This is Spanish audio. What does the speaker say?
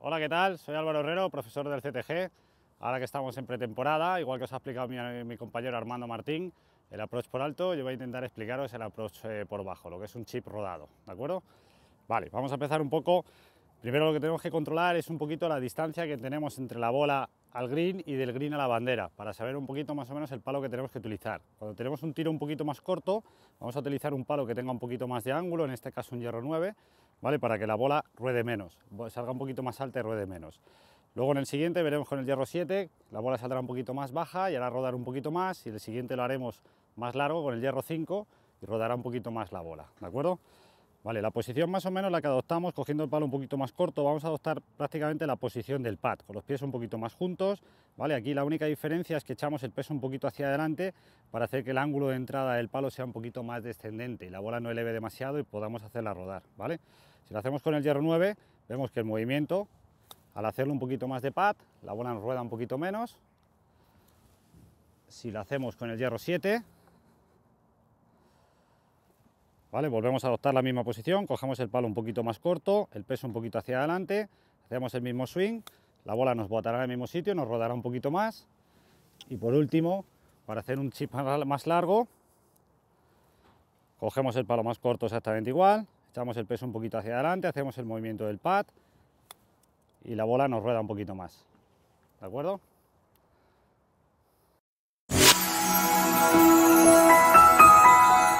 Hola, ¿qué tal? Soy Álvaro Herrero, profesor del CTG. Ahora que estamos en pretemporada, igual que os ha explicado mi, compañero Armando Martín, el approach por alto, yo voy a intentar explicaros el approach eh, por bajo, lo que es un chip rodado, ¿de acuerdo? Vale, vamos a empezar un poco Primero lo que tenemos que controlar es un poquito la distancia que tenemos entre la bola al green y del green a la bandera, para saber un poquito más o menos el palo que tenemos que utilizar. Cuando tenemos un tiro un poquito más corto, vamos a utilizar un palo que tenga un poquito más de ángulo, en este caso un hierro 9, ¿vale? para que la bola ruede menos, salga un poquito más alta y ruede menos. Luego en el siguiente veremos con el hierro 7, la bola saldrá un poquito más baja y hará rodar un poquito más, y el siguiente lo haremos más largo con el hierro 5 y rodará un poquito más la bola, ¿de acuerdo? Vale, la posición más o menos la que adoptamos, cogiendo el palo un poquito más corto, vamos a adoptar prácticamente la posición del pad, con los pies un poquito más juntos, ¿vale? Aquí la única diferencia es que echamos el peso un poquito hacia adelante para hacer que el ángulo de entrada del palo sea un poquito más descendente y la bola no eleve demasiado y podamos hacerla rodar, ¿vale? Si lo hacemos con el hierro 9, vemos que el movimiento, al hacerlo un poquito más de pad, la bola nos rueda un poquito menos. Si lo hacemos con el hierro 7, Volvemos a adoptar la misma posición, cogemos el palo un poquito más corto, el peso un poquito hacia adelante, hacemos el mismo swing, la bola nos botará en el mismo sitio, nos rodará un poquito más. Y por último, para hacer un chip más largo, cogemos el palo más corto exactamente igual, echamos el peso un poquito hacia adelante, hacemos el movimiento del pad y la bola nos rueda un poquito más. ¿De acuerdo?